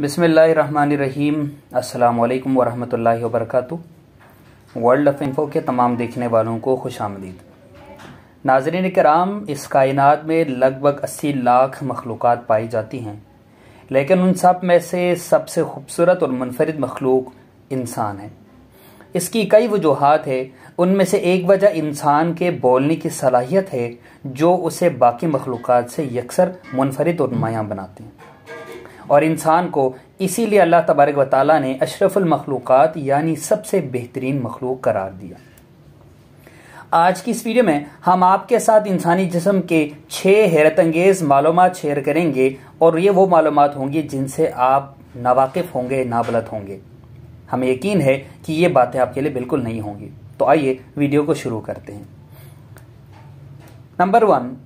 बिसमीम् अल्लाम वरहमल work world of info के तमाम देखने वालों को खुश आमदीद नाजरीन कराम इस कायनात में लगभग अस्सी लाख मखलूक पाई जाती हैं लेकिन उन सब में से सबसे खूबसूरत और मुनफरद मखलूक इंसान है इसकी कई वजूहत है उनमें से एक वजह इंसान के बोलने की सलाहियत है जो उसे बाकी मखलूक से यकसर मुनफरद और नुमायाँ बनाती हैं और इंसान को इसीलिए अल्लाह तबारक वाली ने अशरफुल मखलूक़ात यानी सबसे बेहतरीन मखलूक करार दिया आज की इस वीडियो में हम आपके साथ इंसानी जिसम के छह हैरत अंगेज मालूम शेयर करेंगे और ये वो मालूम होंगी जिनसे आप नावाकिफ होंगे नाबलत होंगे हमें यकीन है कि ये बातें आपके लिए बिल्कुल नहीं होंगी तो आइए वीडियो को शुरू करते हैं नंबर वन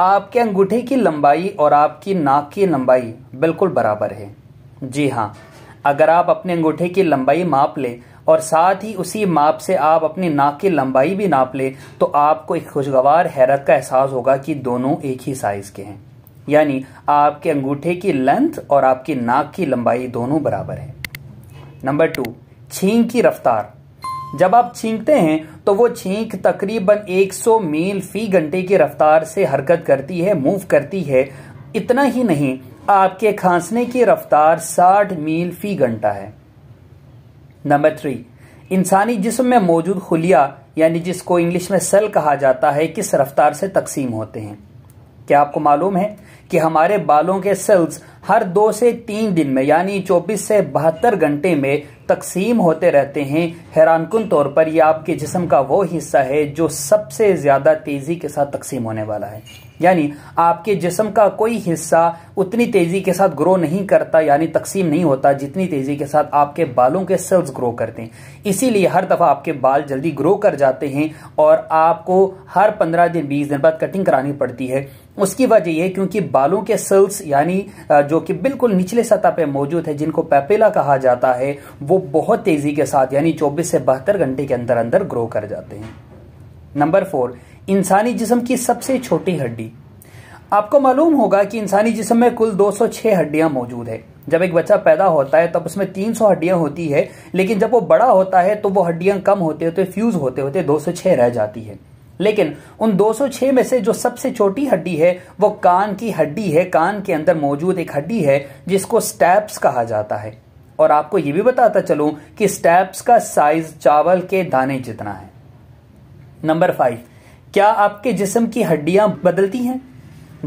आपके अंगूठे की लंबाई और आपकी नाक की लंबाई बिल्कुल बराबर है जी हाँ अगर आप अपने अंगूठे की लंबाई माप लें और साथ ही उसी माप से आप अपनी नाक की लंबाई भी नाप लें तो आपको एक खुशगवार हैरत का एहसास होगा कि दोनों एक ही साइज के हैं यानी आपके अंगूठे की लेंथ और आपकी नाक की लंबाई दोनों बराबर है नंबर टू छींक की रफ्तार जब आप छींकते हैं तो वो छींक तकरीबन 100 मील फी घंटे की रफ्तार से हरकत करती है मूव करती है इतना ही नहीं आपके खांसने की रफ्तार 60 मील फी घंटा है नंबर थ्री इंसानी जिस्म में मौजूद खुलिया यानी जिसको इंग्लिश में सेल कहा जाता है किस रफ्तार से तकसीम होते हैं क्या आपको मालूम है कि हमारे बालों के सेल्स हर दो से तीन दिन में यानी 24 से बहत्तर घंटे में तकसीम होते रहते हैं हैरानकुन तौर पर यह आपके जिसम का वो हिस्सा है जो सबसे ज़्यादा तेज़ी के साथ तकसीम होने वाला है यानी आपके जिसम का कोई हिस्सा उतनी तेज़ी के साथ ग्रो नहीं करता यानी तकसीम नहीं होता जितनी तेज़ी के साथ आपके बालों के सेल्स ग्रो करते हैं इसीलिए हर दफ़ा आपके बाल जल्दी ग्रो कर जाते हैं और आपको हर पंद्रह दिन बीस दिन बाद कटिंग करानी पड़ती है उसकी वजह यह क्योंकि बालों के सेल्स यानी जो कि बिल्कुल निचले सतह पर मौजूद है जिनको पैपेला कहा जाता है वो बहुत तेज़ी के साथ यानी 24 से बहत्तर घंटे के अंदर अंदर ग्रो कर जाते हैं नंबर फोर इंसानी जिसम की सबसे छोटी हड्डी आपको मालूम होगा कि इंसानी जिसम में कुल 206 हड्डियां मौजूद है जब एक बच्चा पैदा होता है तब उसमें 300 हड्डियां होती है लेकिन जब वो बड़ा होता है तो वो हड्डियां कम होते होते फ्यूज होते होते 206 रह जाती है लेकिन उन 206 में से जो सबसे छोटी हड्डी है वो कान की हड्डी है कान के अंदर मौजूद एक हड्डी है जिसको स्टैप्स कहा जाता है और आपको यह भी बताता चलूं कि स्टैप्स का साइज चावल के दाने जितना है नंबर फाइव क्या आपके जिस्म की हड्डियां बदलती हैं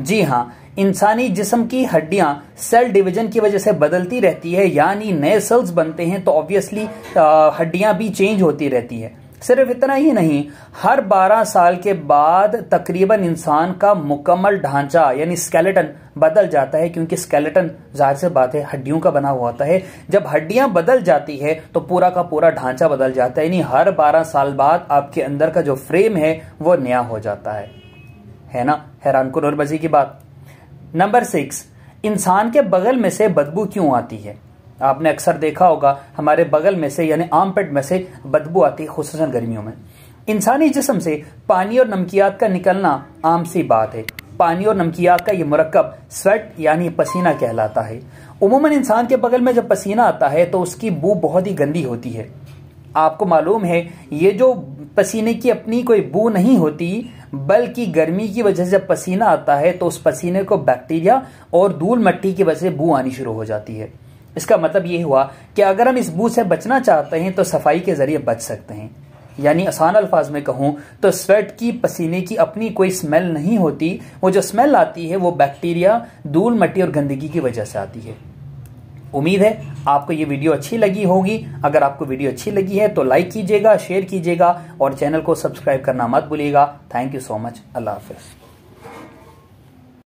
जी हाँ इंसानी जिस्म की हड्डियां सेल डिवीजन की वजह से बदलती रहती है यानी नए सेल्स बनते हैं तो ऑब्वियसली हड्डियां भी चेंज होती रहती है सिर्फ इतना ही नहीं हर 12 साल के बाद तकरीबन इंसान का मुकम्मल ढांचा यानी स्केलेटन बदल जाता है क्योंकि स्केलेटन जाहिर से बात है हड्डियों का बना हुआ होता है जब हड्डियां बदल जाती है तो पूरा का पूरा ढांचा बदल जाता है यानी हर 12 साल बाद आपके अंदर का जो फ्रेम है वो नया हो जाता है है ना हैरान कुन और बजी की बात नंबर सिक्स इंसान के बगल में से बदबू क्यों आती है आपने अक्सर देखा होगा हमारे बगल में से यानी आम पेट में से बदबू आती है खूस गर्मियों में इंसानी जिसम से पानी और नमकियात का निकलना आम सी बात है पानी और नमकियात का ये मरकब स्वेट यानी पसीना कहलाता है उमूमन इंसान के बगल में जब पसीना आता है तो उसकी बू बहुत ही गंदी होती है आपको मालूम है ये जो पसीने की अपनी कोई बू नहीं होती बल्कि गर्मी की वजह से जब पसीना आता है तो उस पसीने को बैक्टीरिया और धूल मट्टी की वजह से बू आनी शुरू हो जाती है इसका मतलब ये हुआ कि अगर हम इस बू से बचना चाहते हैं तो सफाई के ज़रिए बच सकते हैं यानी आसान अल्फाज में कहूं तो स्वेट की पसीने की अपनी कोई स्मेल नहीं होती वो जो स्मेल आती है वो बैक्टीरिया धूल मट्टी और गंदगी की वजह से आती है उम्मीद है आपको ये वीडियो अच्छी लगी होगी अगर आपको वीडियो अच्छी लगी है तो लाइक कीजिएगा शेयर कीजिएगा और चैनल को सब्सक्राइब करना मत भूलिएगा थैंक यू सो मच अल्लाह हाफिज़